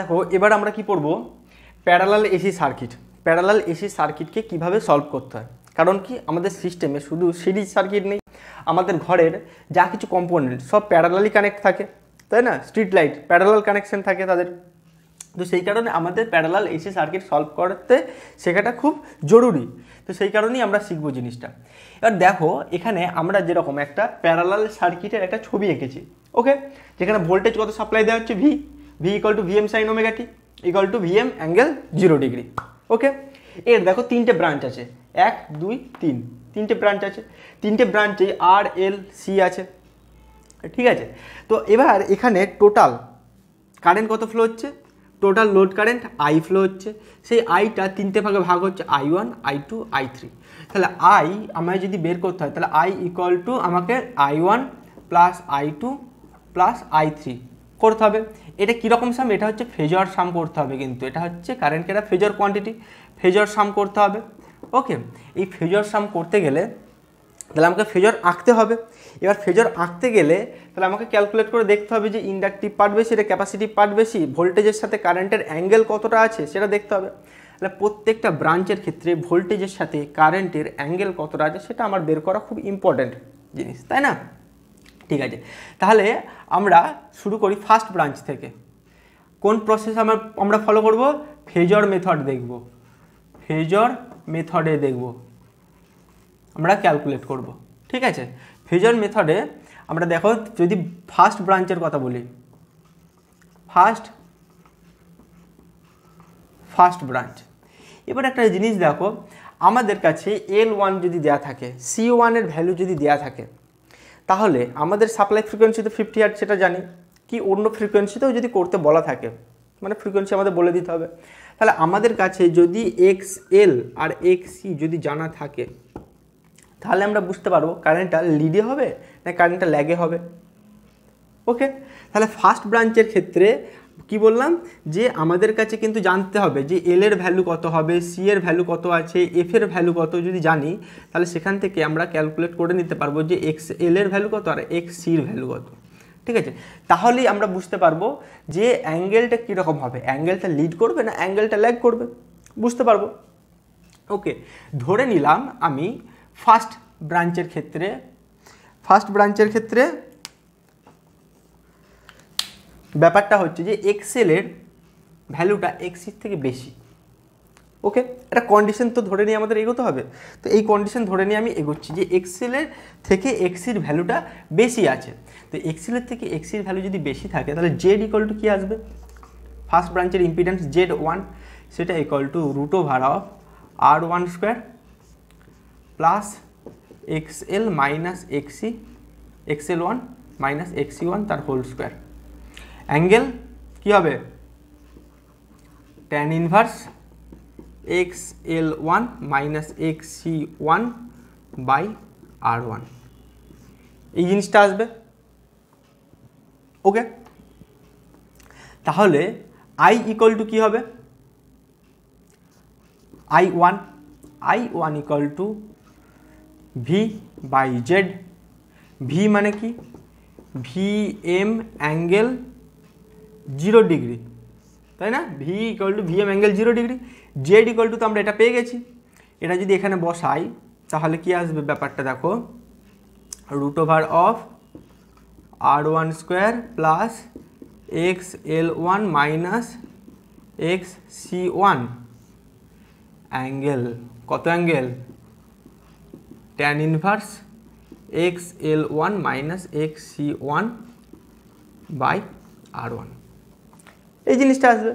দেখো এবার আমরা কি পড়ব parallel AC circuit parallel AC সার্কিটকে কিভাবে সলভ করতে হয় কারণ কি আমাদের সিস্টেমে শুধু সিরিজ সার্কিট নেই আমাদের ঘরের যা কিছু কম্পোনেন্ট সব প্যারালালি কানেক্ট থাকে তাই না স্ট্রিট লাইট প্যারালাল কানেকশন থাকে তাদের তো সেই কারণে আমাদের প্যারালাল এসি সার্কিট সলভ করতে শেখাটা খুব জরুরি তো সেই কারণেই আমরা শিখবো জিনিসটা এবার দেখো এখানে আমরা যেরকম একটা প্যারালাল সার্কিটের একটা ছবি এঁকেছি ওকে যেখানে ভোল্টেজ কত সাপ্লাই দেওয়া হচ্ছে V V equal to VM sine omega T equal to VM angle zero degree okay এর দেখো তিনটে ব্রাঞ্চ আছে এক দুই তিন তিনটে ব্রাঞ্চ আছে তিনটে ব্রাঞ্চে আর এল সি আছে ঠিক আছে তো এবার এখানে টোটাল কারেন্ট কত ফ্লো হচ্ছে total load current I flow হচ্ছে সেই আইটা তিনটে ভাগে ভাগ হচ্ছে I one I two I three তাহলে আই আমায় যদি বের করতে হয় তাহলে আই ইকুয়াল টু আমাকে I one plus I two plus I three করতে হবে এটা কীরকম সাম এটা হচ্ছে ফেজর সাম করতে হবে কিন্তু এটা হচ্ছে কারেন্টকে এটা ফেজর কোয়ান্টিটি ফেজর সাম করতে হবে ওকে এই ফেজর সাম করতে গেলে তাহলে আমাকে ফেজর আঁকতে হবে এবার ফেজর আঁকতে গেলে তাহলে আমাকে ক্যালকুলেট করে দেখতে হবে যে ইন্ডাকটিভ পার্ট বেশি এটা ক্যাপাসিটি পার্ট বেশি ভোল্টেজের সাথে কারেন্টের অ্যাঙ্গেল কতটা আছে সেটা দেখতে হবে তাহলে প্রত্যেকটা ব্রাঞ্চের ক্ষেত্রে ভোল্টেজের সাথে কারেন্টের অ্যাঙ্গেল কতটা আছে সেটা আমার বের করা খুব ইম্পর্ট্যান্ট জিনিস তাই না ঠিক আছে তাহলে আমরা শুরু করি ফার্স্ট ব্রাঞ্চ থেকে কোন প্রসেস আমরা আমরা ফলো করব ফেজর মেথড দেখব ফেজর মেথডে দেখব আমরা ক্যালকুলেট করব ঠিক আছে ফেজর মেথডে আমরা দেখো যদি ফার্স্ট ব্রাঞ্চের কথা বলি ফার্স্ট ফার্স্ট ব্রাঞ্চ এবার একটা জিনিস দেখো আমাদের কাছে এল ওয়ান যদি দেয়া থাকে সি ওয়ানের ভ্যালু যদি দেয়া থাকে তাহলে আমাদের সাপ্লাই ফ্রিকোয়েন্সি তো ফিফটি হার্ট সেটা জানি কি অন্য ফ্রিকোয়েন্সিতেও যদি করতে বলা থাকে মানে ফ্রিকোয়েন্সি আমাদের বলে দিতে হবে তাহলে আমাদের কাছে যদি এক্স এল আর এক্সি যদি জানা থাকে তাহলে আমরা বুঝতে পারবো কারেন্টটা লিডে হবে না কারেন্টটা ল্যাগে হবে ওকে তাহলে ফার্স্ট ব্রাঞ্চের ক্ষেত্রে কি বললাম যে আমাদের কাছে কিন্তু জানতে হবে যে এল এর ভ্যালু কত হবে সি এর ভ্যালু কত আছে এফ এর ভ্যালু কত যদি জানি তাহলে সেখান থেকে আমরা ক্যালকুলেট করে নিতে পারবো যে এক্স এল এর ভ্যালু কত আর এক্স সির ভ্যালু কত ঠিক আছে তাহলেই আমরা বুঝতে পারবো যে অ্যাঙ্গেলটা কীরকম হবে অ্যাঙ্গেলটা লিড করবে না অ্যাঙ্গেলটা ল্যাগ করবে বুঝতে পারবো ওকে ধরে নিলাম আমি ফার্স্ট ব্রাঞ্চের ক্ষেত্রে ফার্স্ট ব্রাঞ্চের ক্ষেত্রে ব্যাপারটা হচ্ছে যে এক্সেলের ভ্যালুটা এক্সির থেকে বেশি ওকে একটা কন্ডিশন তো ধরে নিয়ে আমাদের এগোতে হবে তো এই কন্ডিশন ধরে নিয়ে আমি এগোচ্ছি যে এক্সেলের থেকে এক্সির ভ্যালুটা বেশি আছে তো এক্সেলের থেকে এক্সির ভ্যালু যদি বেশি থাকে তাহলে জেড ইকল টু কী আসবে ফার্স্ট ব্রাঞ্চের ইম্পিডেন্স জেড ওয়ান সেটা equal to root over of R one square plus XL minus XC XL one minus XC one তার হোল স্কোয়ার অ্যাঙ্গেল কি হবে tan inverse X L one minus X C one by R one এই জিনিসটা আসবে ওকে তাহলে I equal to কী হবে I one I one equal to V by Z V মানে কি V M angle zero degree তাই না V equal to V M angle zero degree Z equal to তো আমরা এটা পেয়ে গেছি এটা যদি এখানে বসাই তাহলে কি আসবে ব্যাপারটা দেখো root over of R one square plus X L one minus X C one angle কত angle tan inverse X L one minus X C one by R one এই জিনিসটা আসবে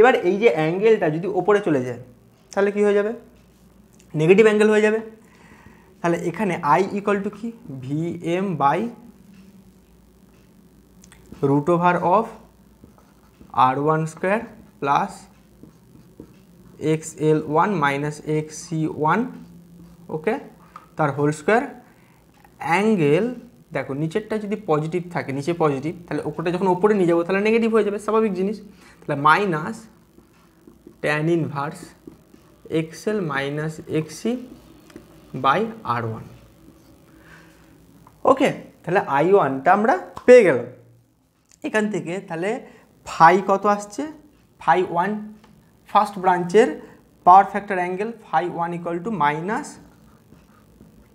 এবার এই যে অ্যাঙ্গেলটা যদি উপরে চলে যায় তাহলে কি হয়ে যাবে নেগেটিভ অ্যাঙ্গেল হয়ে যাবে তাহলে এখানে i ইকুয়াল টু কি vm by √ of r1² + xl1 - xc1 okay তার হোল স্কয়ার অ্যাঙ্গেল দেখো নিচেরটা যদি পজিটিভ থাকে নিচে পজিটিভ তাহলে ওপরটা যখন ওপরে নিয়ে যাবো তাহলে নেগেটিভ হয়ে যাবে স্বাভাবিক জিনিস তাহলে minus tan inverse XL minus XC by R one okay তাহলে আই ওয়ানটা আমরা পেয়ে গেলাম এখান থেকে তাহলে ফাই কত আসছে ফাই ওয়ান ফার্স্ট ব্রাঞ্চের power factor angle phi one equal to minus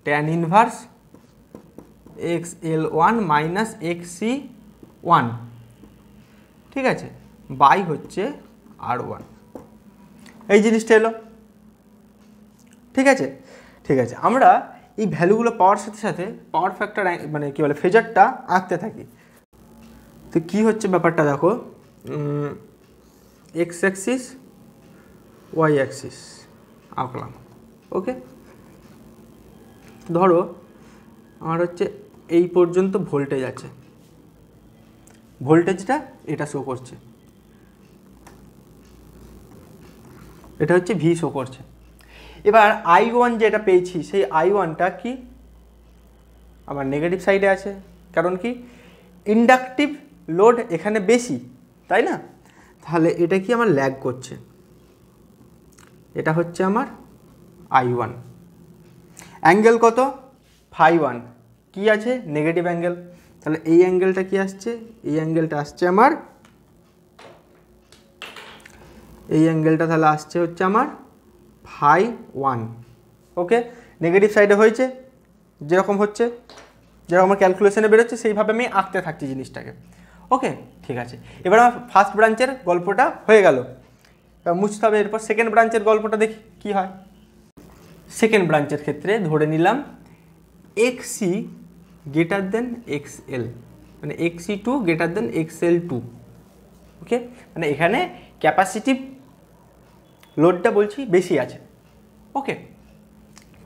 tan inverse X L one minus X C one ঠিক আছে বাই হচ্ছে আর ওয়ান এই জিনিসটা এলো ঠিক আছে ঠিক আছে আমরা এই ভ্যালুগুলো পাওয়ার সাথে সাথে পাওয়ার ফ্যাক্টর মানে কী বলে ফেজারটা আঁকতে থাকি তো কি হচ্ছে ব্যাপারটা দেখো এক্স অ্যাক্সিস ওয়াই অ্যাক্সিস আঁকলাম ওকে ধরো আমার হচ্ছে এই পর্যন্ত ভোল্টেজ আছে ভোল্টেজটা এটা শো করছে এটা হচ্ছে ভি শো করছে এবার আই ওয়ান যেটা পেয়েছি সেই আই ওয়ানটা কি আমার নেগেটিভ সাইডে আছে কারণ কি ইন্ডাকটিভ লোড এখানে বেশি তাই না তাহলে এটা কি আমার ল্যাগ করছে এটা হচ্ছে আমার আই ওয়ান অ্যাঙ্গেল কত ফাই ওয়ান কী আছে নেগেটিভ অ্যাঙ্গেল তাহলে এই অ্যাঙ্গেলটা কি আসছে এই অ্যাঙ্গেলটা আসছে আমার এই অ্যাঙ্গেলটা তাহলে আসছে হচ্ছে আমার ফাই ওয়ান ওকে নেগেটিভ সাইডে হয়েছে যেরকম হচ্ছে যেরকম আমার ক্যালকুলেশনে বেরোচ্ছে সেইভাবে আমি আঁকতে থাকছি জিনিসটাকে ওকে ঠিক আছে এবার আমার ফার্স্ট ব্রাঞ্চের গল্পটা হয়ে গেল মুছতে হবে এরপর সেকেন্ড ব্রাঞ্চের গল্পটা দেখি কী হয় সেকেন্ড ব্রাঞ্চের ক্ষেত্রে ধরে নিলাম এক্সি গ্রেটার দেন এক্স এল মানে XC two greater than X L two okay মানে এখানে ক্যাপাসিটি লোডটা বলছি বেশি আছে ওকে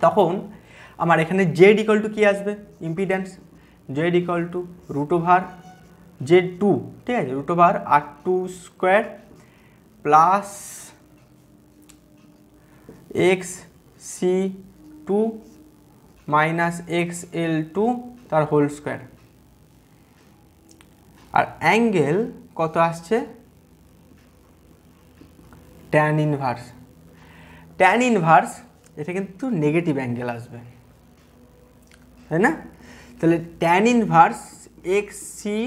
তখন আমার এখানে জেড ইকাল টু কী আসবে impedance Z equal to root over Z two ঠিক আছে root over R two square plus X C two minus X L two তার হোল স্কোয়ার আর অ্যাঙ্গেল কত আসছে ট্যান ইনভার্স ট্যান ইনভার্স এটা কিন্তু নেগেটিভ অ্যাঙ্গেল আসবে তাই না তাহলে tan inverse X C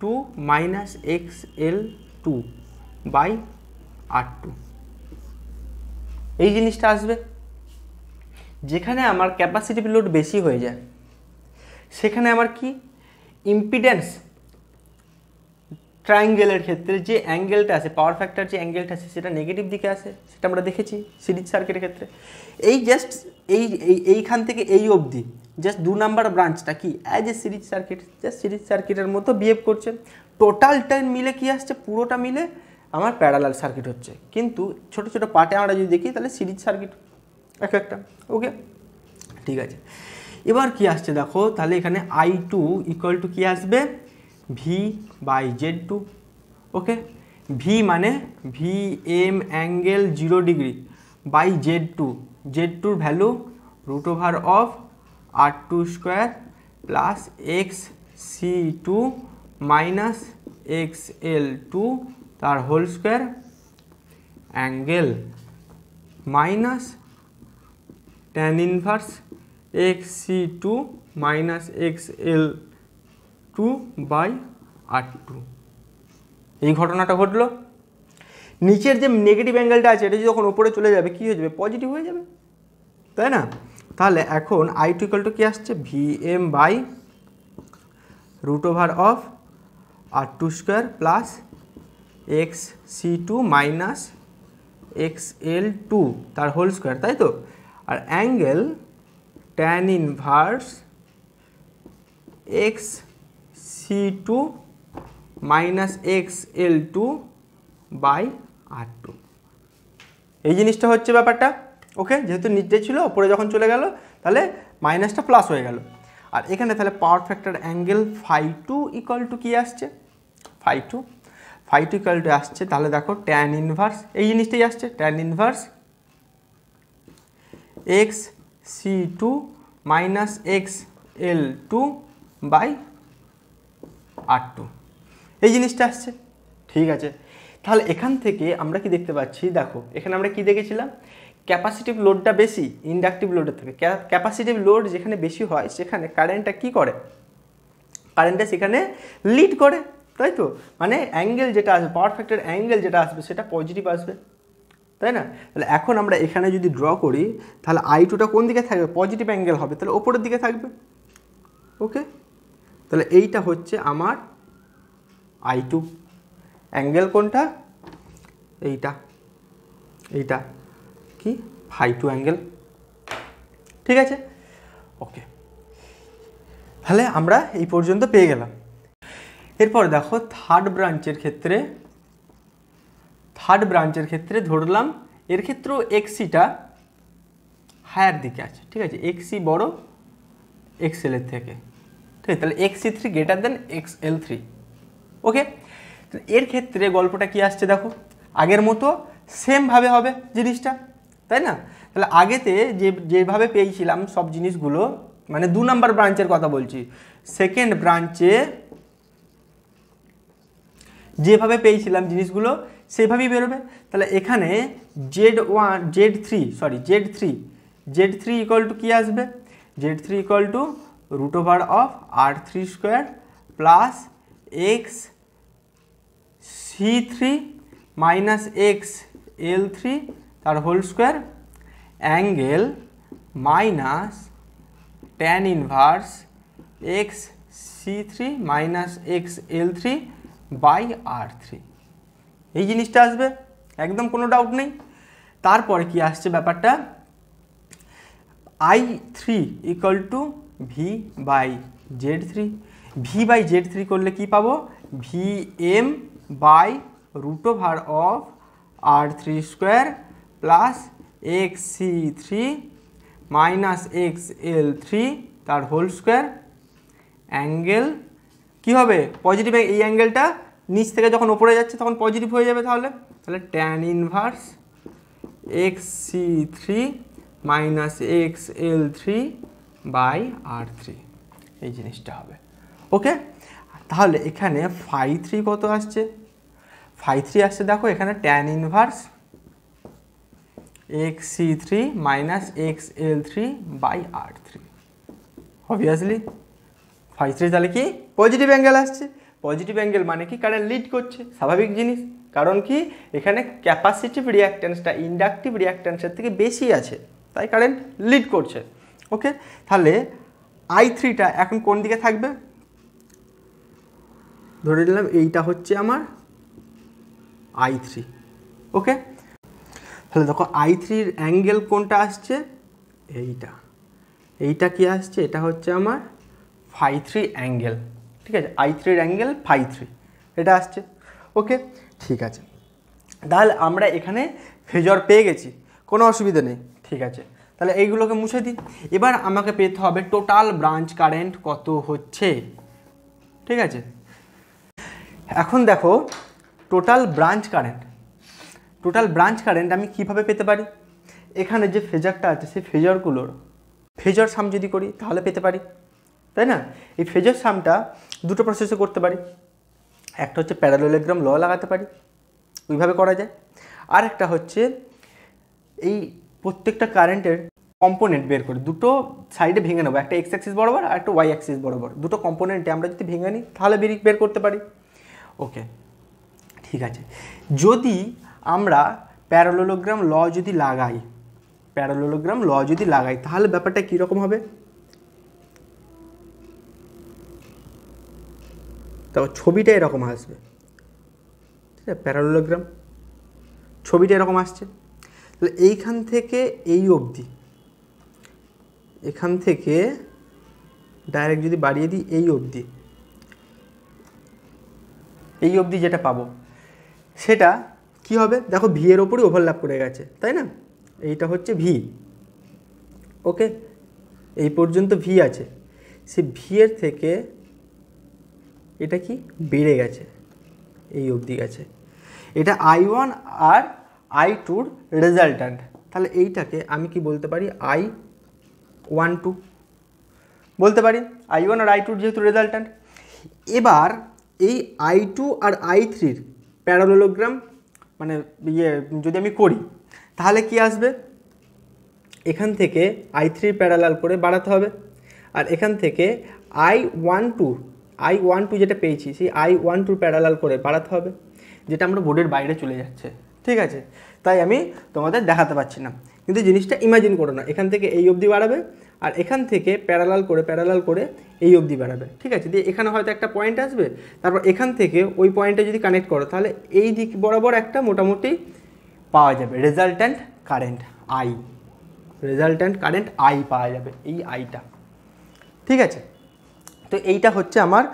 two minus X L two by R two এই জিনিসটা আসবে যেখানে আমার ক্যাপাসিটি লোড বেশি হয়ে যায় সেখানে আমার কি ইম্পিডেন্স ট্রায়াঙ্গেলের ক্ষেত্রে যে অ্যাঙ্গেলটা আছে পাওয়ার ফ্যাক্টর যে অ্যাঙ্গেলটা আছে সেটা নেগেটিভ দিকে আসে সেটা আমরা দেখেছি সিরিজ সার্কিটের ক্ষেত্রে এই জাস্ট এই এইখান থেকে এই অবধি জাস্ট দু নাম্বার ব্রাঞ্চটা কি as a series circuit just series সার্কিটের মতো বিহেভ করছে টোটালটা মিলে কি আসছে পুরোটা মিলে আমার প্যারালাল সার্কিট হচ্ছে কিন্তু ছোট ছোট পার্টে আমরা যদি দেখি তাহলে সিরিজ সার্কিট এক একটা ওকে ঠিক আছে এবার কি আসছে দেখো তাহলে এখানে আই টু ইকুয়াল টু কী আসবে V by Z two okay V মানে V M angle zero degree by Z two Z টুর value root over of R two square plus X C two minus X L two তার whole square angle minus tan inverse X C two minus X L two by R two এই ঘটনাটা ঘটলো নিচের যে negative অ্যাঙ্গেলটা আছে এটা যখন ওপরে চলে যাবে কি হয়ে যাবে পজিটিভ হয়ে যাবে তাই না তাহলে এখন আই টু ইকাল টু কী আসছে V M by root over of R two square plus X C two minus X L two তার হোল স্কোয়ার তাই তো আর angle tan inverse X C two minus X L two by R two এই জিনিসটা হচ্ছে ব্যাপারটা ওকে যেহেতু নিচে ছিল ওপরে যখন চলে গেল তাহলে মাইনাসটা প্লাস হয়ে গেল আর এখানে তাহলে power factor angle phi two equal to কী আসছে phi two phi two equal to আসছে তাহলে দেখো ট্যান ইনভার্স এই জিনিসটাই আসছে tan inverse X C two minus X L two by by two এই জিনিসটা আসছে ঠিক আছে তাহলে এখান থেকে আমরা কি দেখতে পাচ্ছি দেখো এখানে আমরা কি দেখেছিলাম ক্যাপাসিটিভ লোডটা বেশি ইন্ডাকটিভ লোডের থেকে ক্যাপাসিটিভ লোড যেখানে বেশি হয় সেখানে কারেন্টটা কি করে কারেন্টটা সেখানে লিড করে তাই তো মানে অ্যাঙ্গেল যেটা আসবে পাওয়ার ফ্যাক্টর অ্যাঙ্গেল যেটা আসবে সেটা পজিটিভ আসবে তাই না তাহলে এখন আমরা এখানে যদি ড্র করি তাহলে আই টুটা কোন দিকে থাকবে পজিটিভ অ্যাঙ্গেল হবে তাহলে ওপরের দিকে থাকবে ওকে তাহলে এইটা হচ্ছে আমার আই টু অ্যাঙ্গেল কোনটা এইটা এইটা কি ফাই টু অ্যাঙ্গেল ঠিক আছে ওকে তাহলে আমরা এই পর্যন্ত পেয়ে গেলাম এরপর দেখো থার্ড ব্রাঞ্চের ক্ষেত্রে থার্ড ব্রাঞ্চের ক্ষেত্রে ধরলাম এর ক্ষেত্রেও এক্সিটা হায়ার দিকে আছে ঠিক আছে এক্সি বড় এক্সেলের থেকে ঠিক আছে তাহলে X C three greater than X L three okay এর ক্ষেত্রে গল্পটা কি আসছে দেখো আগের মতো সেমভাবে হবে জিনিসটা তাই না তাহলে আগেতে যে যেভাবে পেয়েছিলাম সব জিনিসগুলো মানে দু নম্বর ব্রাঞ্চের কথা বলছি সেকেন্ড ব্রাঞ্চে যেভাবে পেয়েছিলাম জিনিসগুলো সেভাবেই বেরোবে তাহলে এখানে Z one Z three sorry Z three Z three equal to কী আসবে Z three equal to root over of R three square plus X C three minus X L three তার whole square angle minus tan inverse X C three minus X L three by R three এই জিনিসটা আসবে একদম কোনো doubt নেই তারপর কি আসছে ব্যাপারটা I three equal to V by Z three V by Z three করলে কি পাবো V M by root over of R three square plus X C three minus X L three তার হোল স্কোয়ার অ্যাঙ্গেল কী হবে positive এই অ্যাঙ্গেলটা নিচ থেকে যখন ওপরে যাচ্ছে তখন পজিটিভ হয়ে যাবে তাহলে তাহলে tan inverse X C three minus X L three by R three এই জিনিসটা হবে ওকে তাহলে এখানে ফাই থ্রি কত আসছে ফাই থ্রি আসছে দেখো এখানে tan inverse X C three minus X L three by R three obviously phi three তাহলে কি পজিটিভ অ্যাঙ্গেল আসছে পজিটিভ অ্যাঙ্গেল মানে কি কারেন্ট লিড করছে স্বাভাবিক জিনিস কারণ কি এখানে ক্যাপাসিটিভ রিয়াক্ট্যান্সটা ইন্ডাকটিভ রিয়াক্ট্যান্সের থেকে বেশি আছে তাই কারেন্ট লিড করছে ওকে তাহলে আই থ্রিটা এখন কোন দিকে থাকবে ধরে নিলাম এইটা হচ্ছে আমার আই থ্রি ওকে তাহলে দেখো আই থ্রির অ্যাঙ্গেল কোনটা আসছে এইটা এইটা কি আসছে এটা হচ্ছে আমার ফাই থ্রি অ্যাঙ্গেল ঠিক আছে আই থ্রির অ্যাঙ্গেল ফাই থ্রি এটা আসছে ওকে ঠিক আছে তাহলে আমরা এখানে ফেজর পেয়ে গেছি কোনো অসুবিধা নেই ঠিক আছে তাহলে এইগুলোকে মুছে দিই এবার আমাকে পেতে হবে টোটাল ব্রাঞ্চ কারেন্ট কত হচ্ছে ঠিক আছে এখন দেখো total branch current total branch current আমি কিভাবে পেতে পারি এখানে যে ফেজারটা আছে সেই ফেজারগুলোর ফেজার সাম যদি করি তাহলে পেতে পারি তাই না এই ফেজার সামটা দুটো প্রসেসে করতে পারি একটা হচ্ছে প্যারালোলেগ্রাম ল লাগাতে পারি ওইভাবে করা যায় আর একটা হচ্ছে এই প্রত্যেকটা কারেন্টের কম্পোনেন্ট বের করে দুটো সাইডে ভেঙে নেবো একটা এক্স অ্যাক্সিস বরাবর আর একটা ওয়াই অ্যাক্সিস বরাবর দুটো কম্পোনেন্টে আমরা যদি ভেঙে নিই তাহলে বেরি বের করতে পারি ওকে ঠিক আছে যদি আমরা প্যারালোলোগ্রাম ল যদি লাগাই প্যারালোলোগ্রাম ল যদি লাগাই তাহলে ব্যাপারটা কীরকম হবে তখন ছবিটা এরকম আসবে ঠিক আছে প্যারালোগ্রাম ছবিটা এরকম আসছে তাহলে এইখান থেকে এই অবধি এখান থেকে ডাইরেক্ট যদি বাড়িয়ে দিই এই অবধি এই অবধি যেটা পাবো সেটা কি হবে দেখো ভি এর ওপরই ওভারল্যাপ করে গেছে তাই না এইটা হচ্ছে ভি ওকে এই পর্যন্ত ভি আছে সে ভি এর থেকে এটা কি বেড়ে গেছে এই অবধি গেছে এটা আই ওয়ান আর আই টুর রেজাল্টান্ট তাহলে এইটাকে আমি কি বলতে পারি আই ওয়ান টু বলতে পারি আই ওয়ান আর আই টুর যেহেতু রেজাল্টান্ট এবার এই আই টু আর আই থ্রির প্যারালোলোগ্রাম মানে ইয়ে যদি আমি করি তাহলে কি আসবে এখান থেকে আই থ্রি প্যারালাল করে বাড়াতে হবে আর এখান থেকে I one two I one two যেটা পেয়েছি সেই আই ওয়ান টুর প্যারালাল করে বাড়াতে হবে যেটা আমরা বোর্ডের বাইরে চলে যাচ্ছে ঠিক আছে তাই আমি তোমাদের দেখাতে পারছি না কিন্তু জিনিসটা ইমাজিন করো না এখান থেকে এই অবধি বাড়াবে আর এখান থেকে প্যারালাল করে প্যারালাল করে এই অবধি বাড়াবে ঠিক আছে দিয়ে এখানে হয়তো একটা পয়েন্ট আসবে তারপর এখান থেকে ওই পয়েন্টে যদি কানেক্ট করো তাহলে এই দিক বরাবর একটা মোটামুটি পাওয়া যাবে resultant current I resultant current I পাওয়া যাবে এই আইটা ঠিক আছে তো এইটা হচ্ছে আমার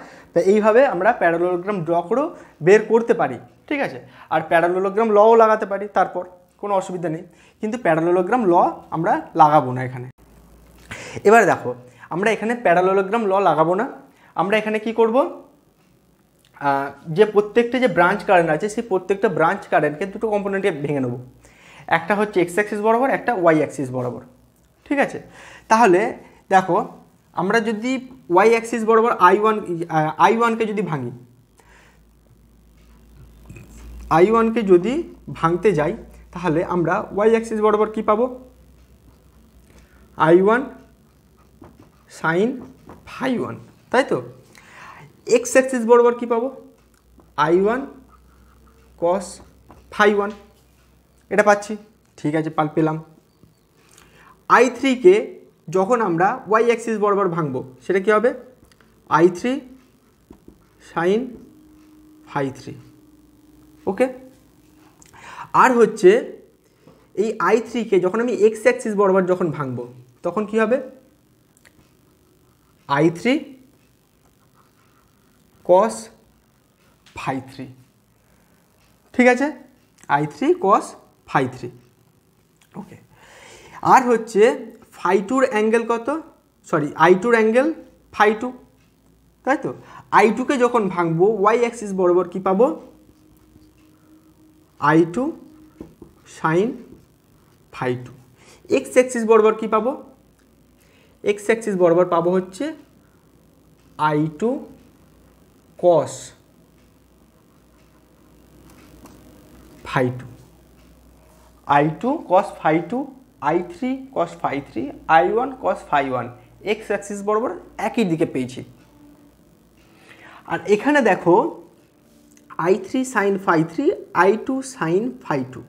এইভাবে আমরা প্যারালোলোগ্রাম ড্র করেও বের করতে পারি ঠিক আছে আর প্যারালোলোগ্রাম লও লাগাতে পারি তারপর কোনো অসুবিধা নেই কিন্তু প্যারালোলোগ্রাম ল আমরা লাগাবো না এখানে এবার দেখো আমরা এখানে প্যারালোলোগ্রাম ল লাগাবো না আমরা এখানে কি করব যে প্রত্যেকটা যে ব্রাঞ্চ কারেন্ট আছে সেই প্রত্যেকটা ব্রাঞ্চ কারেন্টকে দুটো কম্পোনেন্টে ভেঙে নেব একটা হচ্ছে এক্স অ্যাক্সিস বরাবর একটা ওয়াই অ্যাক্সিস বরাবর ঠিক আছে তাহলে দেখো আমরা যদি ওয়াই অ্যাক্সিস বরাবর আই ওয়ান আই ওয়ানকে যদি ভাঙি আই ওয়ানকে যদি ভাঙতে যাই তাহলে আমরা ওয়াই অ্যাক্সিস বরাবর কি পাবো I one sine phi one তাই তো এক্স অ্যাক্সিস বরাবর কী পাবো I one cos phi one এটা পাচ্ছি ঠিক আছে পাল পেলাম আই থ্রিকে যখন আমরা ওয়াই অ্যাক্সিস বরাবর ভাঙব সেটা কী হবে I three sine phi three okay আর হচ্ছে এই আই থ্রিকে যখন আমি এক্স অ্যাক্সিস বরাবর যখন ভাঙব তখন কি হবে I three cos phi three ঠিক আছে I three cos phi three okay আর হচ্ছে ফাই টুর অ্যাঙ্গেল কত সরি আই টুর অ্যাঙ্গেল ফাই টু তাই তো আই টুকে যখন ভাঙবো ওয়াই অ্যাক্সিস বরাবর কি পাবো I two sine phi two X axis বরাবর কী পাবো এক্স অ্যাক্সিস বরাবর পাবো হচ্ছে I two cos phi two I two cos phi two I three cos phi three I one cos phi one X axis বরাবর একই দিকে পেয়েছি আর এখানে দেখো I three sine phi three I two sine phi two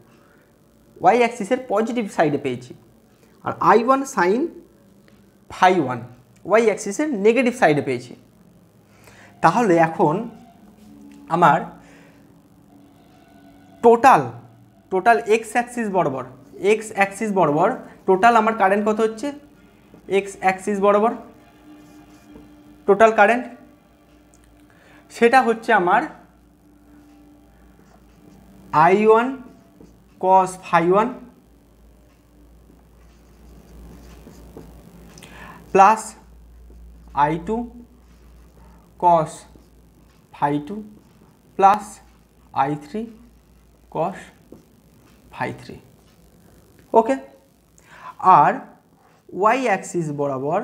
Y অ্যাক্সিসের positive সাইডে পেয়েছি আর I one sine phi one Y অ্যাক্সিসের negative সাইডে পেয়েছি তাহলে এখন আমার টোটাল টোটাল এক্স অ্যাক্সিস বরাবর এক্স অ্যাক্সিস বরাবর টোটাল আমার কারেন্ট কত হচ্ছে এক্স অ্যাক্সিস বরাবর টোটাল কারেন্ট সেটা হচ্ছে আমার I one cos phi one plus I two cos phi two plus I three cos phi three okay আর ওয়াই অ্যাক্সিস বরাবর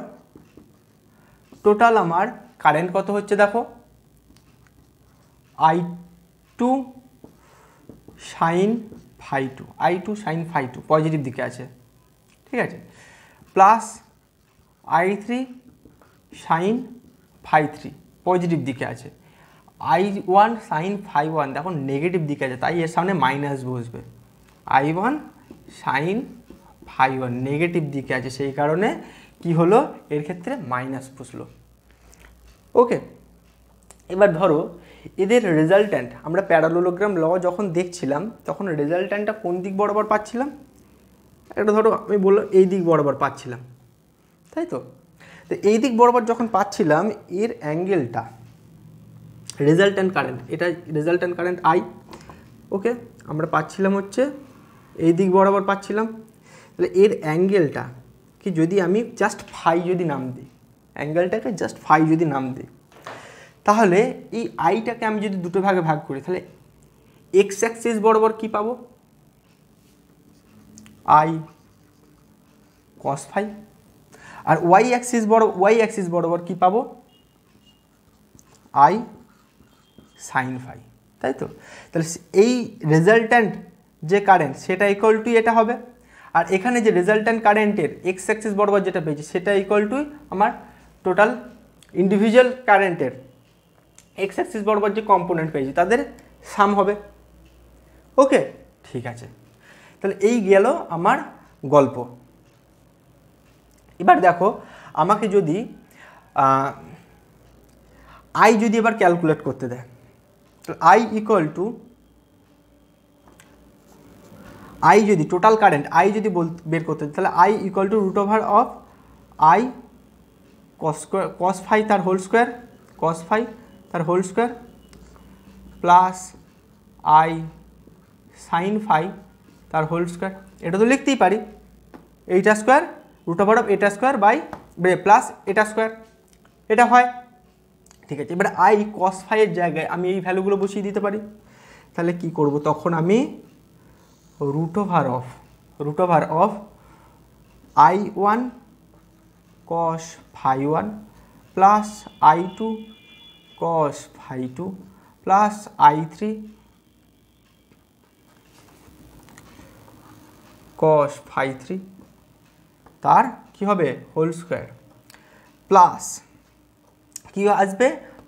টোটাল আমার কারেন্ট কত হচ্ছে দেখো I two sine phi two I two sine phi two positive দিকে আছে ঠিক আছে plus I three sine phi three positive দিকে আছে I one sine phi one দেখো নেগেটিভ দিকে আছে তাই এর সামনে মাইনাস বসবে I one sine phi one negative দিকে আছে সেই কারণে কি হলো এর ক্ষেত্রে মাইনাস বসলো ওকে এবার ধরো এদের রেজাল্ট্যান্ট আমরা প্যারালোলোগ্রাম ল যখন দেখছিলাম তখন রেজাল্ট্যান্টটা কোন দিক বরাবর পাচ্ছিলাম এটা ধরো আমি বললো এই দিক বরাবর পাচ্ছিলাম তাই তো তো এই দিক বরাবর যখন পাচ্ছিলাম এর অ্যাঙ্গেলটা রেজাল্ট্যান্ট কারেন্ট এটা রেজাল্ট্যান্ট কারেন্ট আই ওকে আমরা পাচ্ছিলাম হচ্ছে এই দিক বরাবর পাচ্ছিলাম তাহলে এর অ্যাঙ্গেলটা কি যদি আমি জাস্ট ফাই যদি নাম দিই অ্যাঙ্গেলটাকে জাস্ট ফাই যদি নাম দিই তাহলে এই আইটাকে আমি যদি দুটো ভাগে ভাগ করি তাহলে এক্স অ্যাক্সিস বরাবর কি পাবো আই কস ফাই আর ওয়াই অ্যাক্সিস বড় ওয়াই অ্যাক্সিস বরাবর কি পাবো আই সাইন ফাই তাই তো তাহলে এই রেজাল্টেন্ট যে কারেন্ট সেটা ইকুয়াল টু এটা হবে আর এখানে যে রেজাল্টেন্ট কারেন্টের এক্স অ্যাক্সিস বরাবর যেটা পেয়েছি সেটা ইকুয়াল টু আমার টোটাল ইন্ডিভিজুয়াল কারেন্টের এক্স অ্যাক্সিস বরাবর যে কম্পোনেন্ট পেয়েছি তাদের সাম হবে ওকে ঠিক আছে তাহলে এই গেল আমার গল্প এবার দেখো আমাকে যদি আই যদি এবার ক্যালকুলেট করতে দেয় তো আই ইকুয়াল টু আই যদি টোটাল কারেন্ট আই যদি বের করতে তাহলে I equal to root over of I cos square cos phi তার হোল স্কোয়ার কস ফাই তার whole square plus I sine phi তার হোল স্কোয়ার এটা তো লিখতেই পারি এইটা স্কোয়ার রুট ওভার অফ এটা স্কোয়ার বাই প্লাস এটা স্কোয়ার এটা হয় ঠিক আছে এবার আই কস ফাইয়ের জায়গায় আমি এই ভ্যালুগুলো বসিয়ে দিতে পারি তাহলে কি করব তখন আমি root over of root over of i1 cos phi 1 plus i2 cos phi 2 plus i3 cos phi 3 তার কি হবে হোল স্কোয়ার প্লাস কি আসবে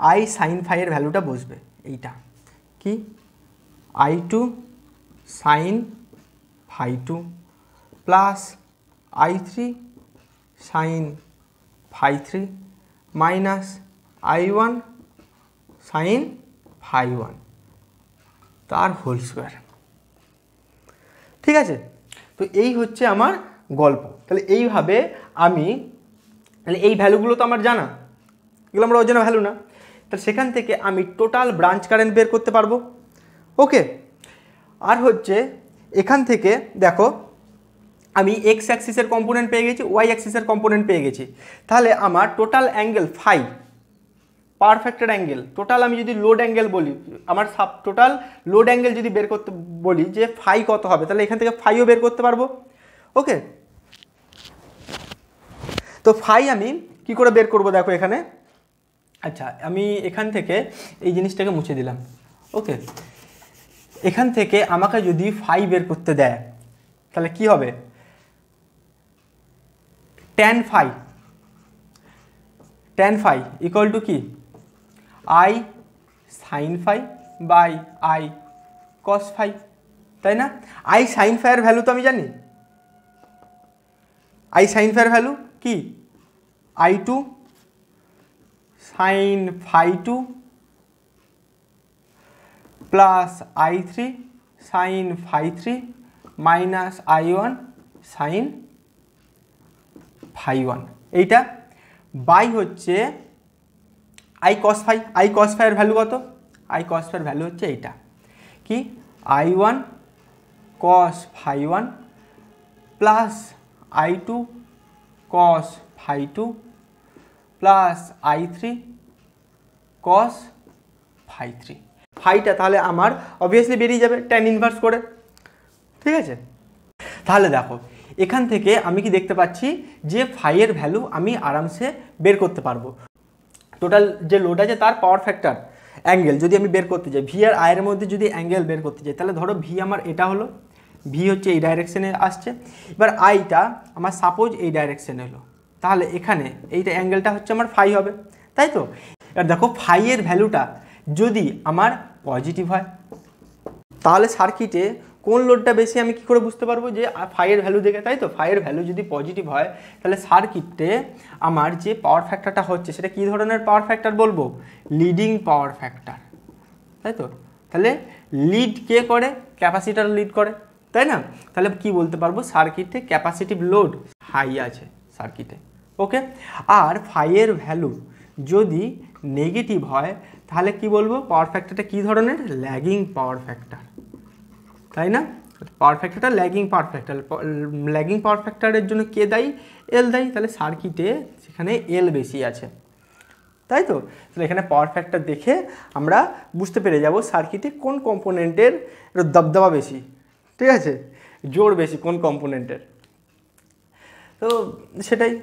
আই সাইন ফাইয়ের ভ্যালুটা বসবে এইটা কি I two sine phi 2 plus i3 sin phi 3 minus i1 sin phi 1 তার হোল স্কোয়ার ঠিক আছে তো এই হচ্ছে আমার গল্প তাহলে এইভাবে আমি তাহলে এই ভ্যালুগুলো তো আমার জানা এগুলো আমার অজানা ভ্যালু না তাহলে সেখান থেকে আমি টোটাল ব্রাঞ্চ কারেন্ট বের করতে পারবো ওকে আর হচ্ছে এখান থেকে দেখো আমি এক্স অ্যাক্সিসের কম্পোনেন্ট পেয়ে গেছি ওয়াই অ্যাক্সিসের কম্পোনেন্ট পেয়ে গেছি তাহলে আমার total angle phi perfected angle total আমি যদি লোড অ্যাঙ্গেল বলি আমার সাব টোটাল লোড অ্যাঙ্গেল যদি বের করতে বলি যে ফাই কত হবে তাহলে এখান থেকে ফাইও বের করতে পারবো ওকে তো ফাই আমি কি করে বের করব দেখো এখানে আচ্ছা আমি এখান থেকে এই জিনিসটাকে মুছে দিলাম ওকে এখান থেকে আমাকে যদি ফাইভ বের করতে দেয় তাহলে কি হবে tan phi tan phi equal to কি I sine phi by I cos phi তাই না আই সাইন ফাইয়ের ভ্যালু তো আমি জানি আই সাইন ফাইয়ের ভ্যালু কি I two sine phi two plus I three sine phi three minus I one sine phi one यहाँ बच्चे I cos phi I cos phi value कत आई कस फायर भैलू हे ये कि I one cos five one plus I two cos phi two plus I three cos phi three ফাইটা তাহলে আমার obviously বেরিয়ে যাবে ট্যান ইনভার্স করে ঠিক আছে তাহলে দেখো এখান থেকে আমি কি দেখতে পাচ্ছি যে ফাইয়ের ভ্যালু আমি আরামসে বের করতে পারবো টোটাল যে লোড আছে তার পাওয়ার ফ্যাক্টর অ্যাঙ্গেল যদি আমি বের করতে যাই ভি আর আয়ের মধ্যে যদি অ্যাঙ্গেল বের করতে যাই তাহলে ধরো ভি আমার এটা হলো ভি হচ্ছে এই ডাইরেকশানে আসছে এবার আইটা আমার সাপোজ এই ডাইরেকশানে হলো তাহলে এখানে এইটা অ্যাঙ্গেলটা হচ্ছে আমার ফাই হবে তাই তো এবার দেখো ফাইয়ের ভ্যালুটা যদি আমার পজিটিভ হয় তাহলে সার্কিটে কোন লোডটা বেশি আমি কি করে বুঝতে পারবো যে ফাইয়ের ভ্যালু দেখে তাই তো ফাইয়ের ভ্যালু যদি পজিটিভ হয় তাহলে সার্কিটে আমার যে পাওয়ার ফ্যাক্টরটা হচ্ছে সেটা কি ধরনের পাওয়ার ফ্যাক্টর বলবো লিডিং পাওয়ার ফ্যাক্টর তাই তো তাহলে লিড কে করে ক্যাপাসিটার লিড করে তাই না তাহলে কি বলতে পারবো সার্কিটে ক্যাপাসিটিভ লোড হাই আছে সার্কিটে ওকে আর ফাইয়ের ভ্যালু যদি নেগেটিভ হয় তাহলে কি বলবো পাওয়ার ফ্যাক্টরটা কী ধরনের ল্যাগিং পাওয়ার ফ্যাক্টর তাই না পাওয়ার ফ্যাক্টরটা lagging power factor lagging power ফ্যাক্টরের জন্য কে দায়ী এল দেয় তাহলে সার্কিটে সেখানে এল বেশি আছে তাই তো তাহলে এখানে পাওয়ার ফ্যাক্টর দেখে আমরা বুঝতে পেরে যাব সার্কিটে কোন কম্পোনেন্টের দবদবা বেশি ঠিক আছে জোর বেশি কোন কম্পোনেন্টের তো সেটাই